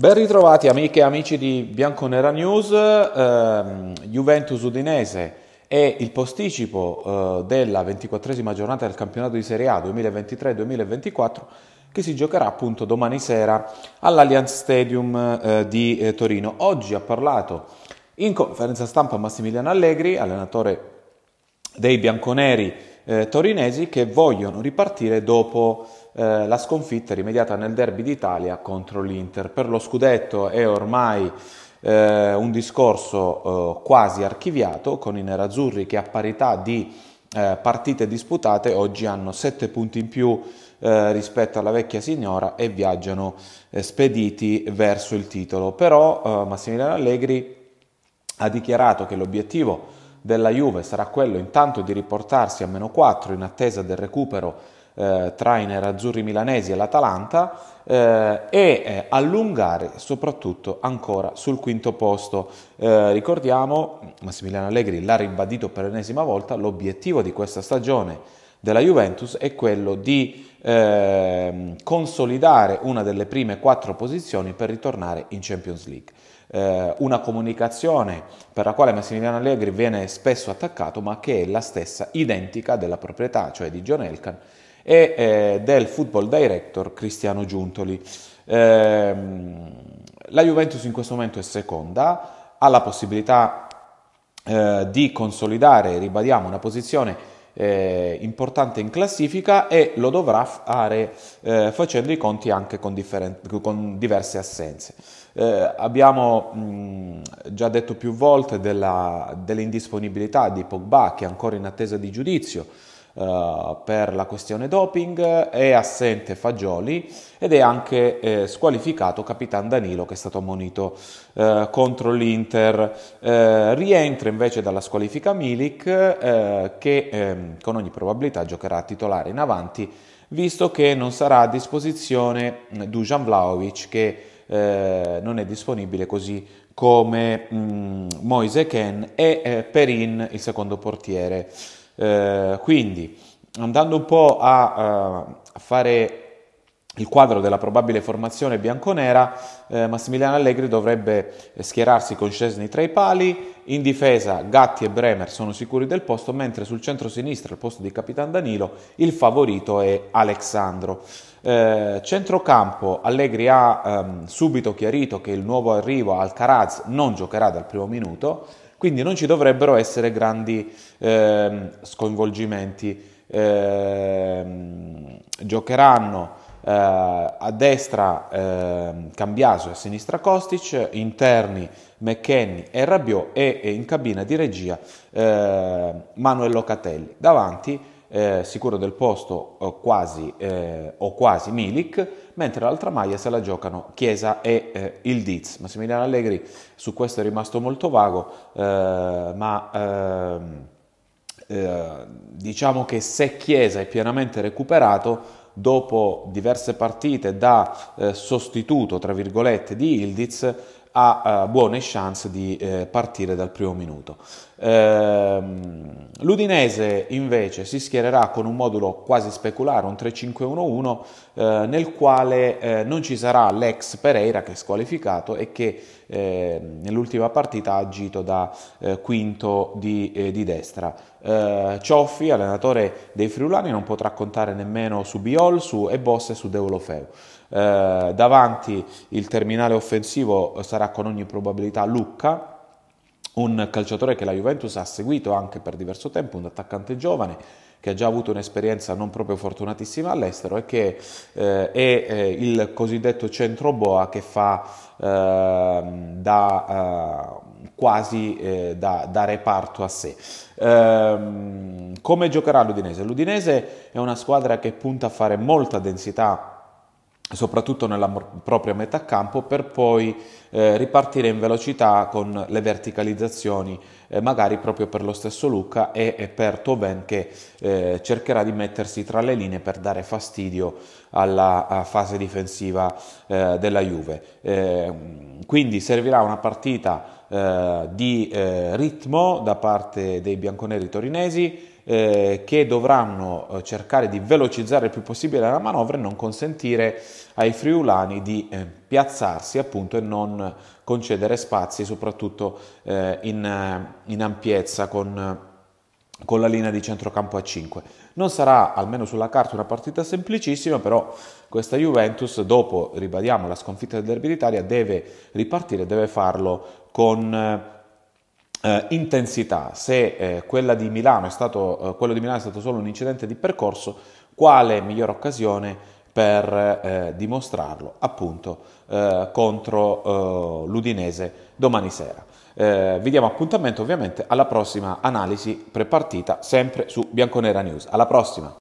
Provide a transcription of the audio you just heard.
Ben ritrovati amiche e amici di Bianconera News, ehm, Juventus Udinese è il posticipo eh, della ventiquattresima giornata del campionato di Serie A 2023-2024 che si giocherà appunto domani sera all'Allianz Stadium eh, di eh, Torino. Oggi ha parlato in conferenza stampa Massimiliano Allegri, allenatore dei bianconeri eh, torinesi che vogliono ripartire dopo eh, la sconfitta rimediata nel derby d'Italia contro l'Inter. Per lo scudetto è ormai eh, un discorso eh, quasi archiviato con i nerazzurri che a parità di eh, partite disputate oggi hanno 7 punti in più eh, rispetto alla vecchia signora e viaggiano eh, spediti verso il titolo. Però eh, Massimiliano Allegri ha dichiarato che l'obiettivo della Juve sarà quello intanto di riportarsi a meno 4 in attesa del recupero eh, tra i nerazzurri milanesi e l'Atalanta eh, e eh, allungare soprattutto ancora sul quinto posto. Eh, ricordiamo, Massimiliano Allegri l'ha ribadito per l'ennesima volta, l'obiettivo di questa stagione della Juventus è quello di ehm, consolidare una delle prime quattro posizioni per ritornare in Champions League eh, una comunicazione per la quale Massimiliano Allegri viene spesso attaccato, ma che è la stessa identica della proprietà, cioè di John Elkan, e eh, del football director Cristiano Giuntoli. Eh, la Juventus in questo momento è seconda, ha la possibilità eh, di consolidare, ribadiamo, una posizione eh, importante in classifica e lo dovrà fare eh, facendo i conti anche con, differen- con diverse assenze. Eh, abbiamo mh, mm, già detto più volte della, dell'indisponibilità di Pogba che è ancora in attesa di giudizio eh, per la questione doping, è assente Fagioli ed è anche eh, squalificato Capitan Danilo che è stato ammonito eh, contro l'Inter. Eh, rientra invece dalla squalifica Milik eh, che ehm, con ogni probabilità giocherà titolare in avanti visto che non sarà a disposizione Dujan Vlaovic che eh, non è disponibile così come mh, mm, Moise Ken e eh, Perin, il secondo portiere. Eh, quindi, andando un po' a, eh, a fare il quadro della probabile formazione bianconera, eh, Massimiliano Allegri dovrebbe schierarsi con Scesni tra i pali, in difesa Gatti e Bremer sono sicuri del posto, mentre sul centro-sinistra, al posto di Capitan Danilo, il favorito è Alexandro. Eh, centrocampo, Allegri ha ehm, subito chiarito che il nuovo arrivo Alcaraz non giocherà dal primo minuto, quindi non ci dovrebbero essere grandi ehm, sconvolgimenti. Eh, giocheranno eh, a destra eh, Cambiaso e a sinistra Kostic, interni McKenny e Rabiot e, e in cabina di regia eh, Manuel Locatelli. Davanti eh, sicuro del posto o quasi, eh, o quasi Milik, mentre l'altra maglia se la giocano Chiesa e eh, il Diz. Massimiliano Allegri su questo è rimasto molto vago, eh, ma ehm, eh, diciamo che se Chiesa è pienamente recuperato dopo diverse partite da eh, sostituto tra virgolette di Ildiz ha eh, buone chance di eh, partire dal primo minuto. Ehm, L'Udinese invece si schiererà con un modulo quasi speculare, un 3-5-1-1, eh, nel quale eh, non ci sarà l'ex Pereira che è squalificato e che ehm, nell'ultima partita ha agito da eh, quinto di, eh, di destra eh, Cioffi, allenatore dei friulani, non potrà contare nemmeno su Biol, su Ebos e su Deulofeu. Eh, davanti il terminale offensivo sarà con ogni probabilità Lucca, un calciatore che la Juventus ha seguito anche per diverso tempo, un attaccante giovane che ha già avuto un'esperienza non proprio fortunatissima all'estero e che eh, è eh, il cosiddetto centroboa che fa ehm, da eh, quasi eh, da, da, reparto a sé. Ehm, come giocherà l'Udinese? L'Udinese è una squadra che punta a fare molta densità soprattutto nella propria metà campo per poi eh, ripartire in velocità con le verticalizzazioni eh, magari proprio per lo stesso Luca e, e per Toben che eh, cercherà di mettersi tra le linee per dare fastidio alla fase difensiva eh, della Juve eh, quindi servirà una partita eh, di ritmo da parte dei bianconeri torinesi eh, che dovranno eh, cercare di velocizzare il più possibile la manovra e non consentire ai friulani di eh, piazzarsi appunto e non concedere spazi soprattutto eh, in, eh, in, ampiezza con eh, con la linea di centrocampo a 5. Non sarà, almeno sulla carta, una partita semplicissima, però questa Juventus, dopo, ribadiamo, la sconfitta del Derby d'Italia, deve ripartire, deve farlo con eh, intensità, se eh, quella di Milano è stato, eh, quello di Milano è stato solo un incidente di percorso, quale migliore occasione per eh, dimostrarlo appunto eh, contro eh, l'Udinese domani sera. vi diamo appuntamento ovviamente alla prossima analisi prepartita sempre su Bianconera News. Alla prossima!